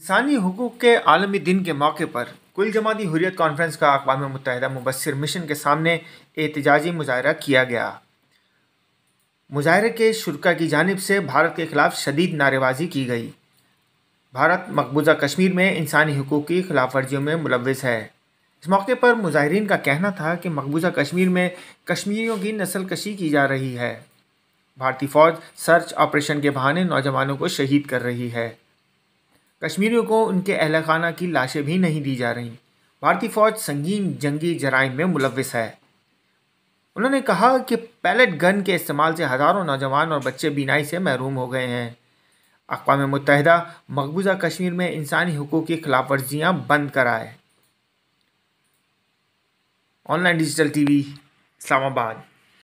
इंसानी हकूक़ के आलमी दिन के मौके पर कुल जमाती हुरियत कॉन्फ्रेंस का अकवा मुतहदा मुबसर मिशन के सामने एहतजाजी मुजाहरा किया गया मुजाहरे के शुरा की जानब से भारत के ख़िलाफ़ शदीद नारेबाजी की गई भारत मकबूजा कश्मीर में इंसानी हकूक़ की खिलाफ वर्जियों में मुलविस है इस मौके पर मुजाहरीन का कहना था कि मकबूजा कश्मीर में कश्मीरियों की नस्ल कशी की जा रही है भारतीय फ़ौज सर्च ऑपरेशन के बहाने नौजवानों को शहीद कर रही है कश्मीरियों को उनके अहल खाना की लाशें भी नहीं दी जा रही भारतीय फ़ौज संगीन जंगी जराइम में मुलविस है उन्होंने कहा कि पैलेट गन के इस्तेमाल से हज़ारों नौजवान और बच्चे बीनाई से महरूम हो गए हैं अकवा मुतहदा मकबूजा कश्मीर में इंसानी हकूक़ की खिलाफ वर्जियाँ बंद कराए ऑनलाइन डिजिटल टीवी इस्लामाबाद